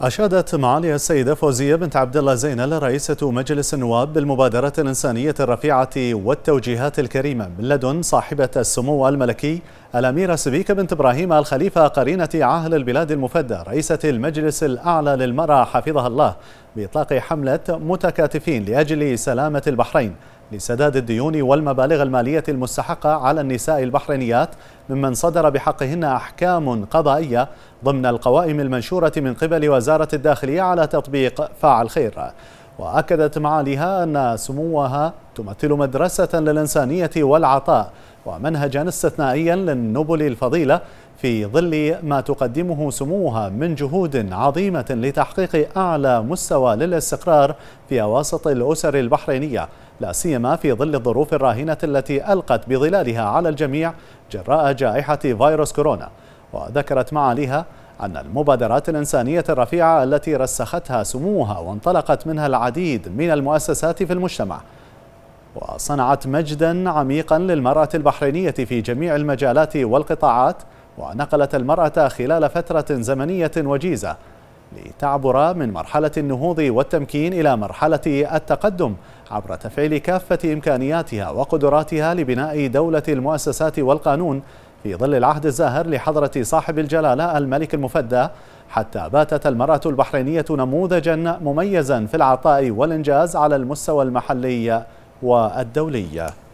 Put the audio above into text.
أشادت معالي السيدة فوزية بنت عبد الله زينل رئيسة مجلس النواب بالمبادرة الإنسانية الرفيعة والتوجيهات الكريمة من لدن صاحبة السمو الملكي الأميرة سبيكة بنت إبراهيم الخليفة قرينة عاهل البلاد المفدى رئيسة المجلس الأعلى للمرأة حفظها الله بإطلاق حملة متكاتفين لأجل سلامة البحرين لسداد الديون والمبالغ المالية المستحقة على النساء البحرينيات ممن صدر بحقهن أحكام قضائية ضمن القوائم المنشورة من قبل وزارة الداخلية على تطبيق فاعل خير وأكدت معاليها أن سموها تمثل مدرسة للإنسانية والعطاء ومنهجا استثنائيا للنبل الفضيلة في ظل ما تقدمه سموها من جهود عظيمة لتحقيق أعلى مستوى للاستقرار في أواسط الأسر البحرينية لا سيما في ظل الظروف الراهنة التي ألقت بظلالها على الجميع جراء جائحة فيروس كورونا وذكرت معاليها أن المبادرات الإنسانية الرفيعة التي رسختها سموها وانطلقت منها العديد من المؤسسات في المجتمع وصنعت مجدا عميقا للمرأة البحرينية في جميع المجالات والقطاعات ونقلت المرأة خلال فترة زمنية وجيزة لتعبر من مرحلة النهوض والتمكين إلى مرحلة التقدم عبر تفعيل كافة إمكانياتها وقدراتها لبناء دولة المؤسسات والقانون في ظل العهد الزاهر لحضرة صاحب الجلالة الملك المفدى حتى باتت المرأة البحرينية نموذجا مميزا في العطاء والإنجاز على المستوى المحلي والدولي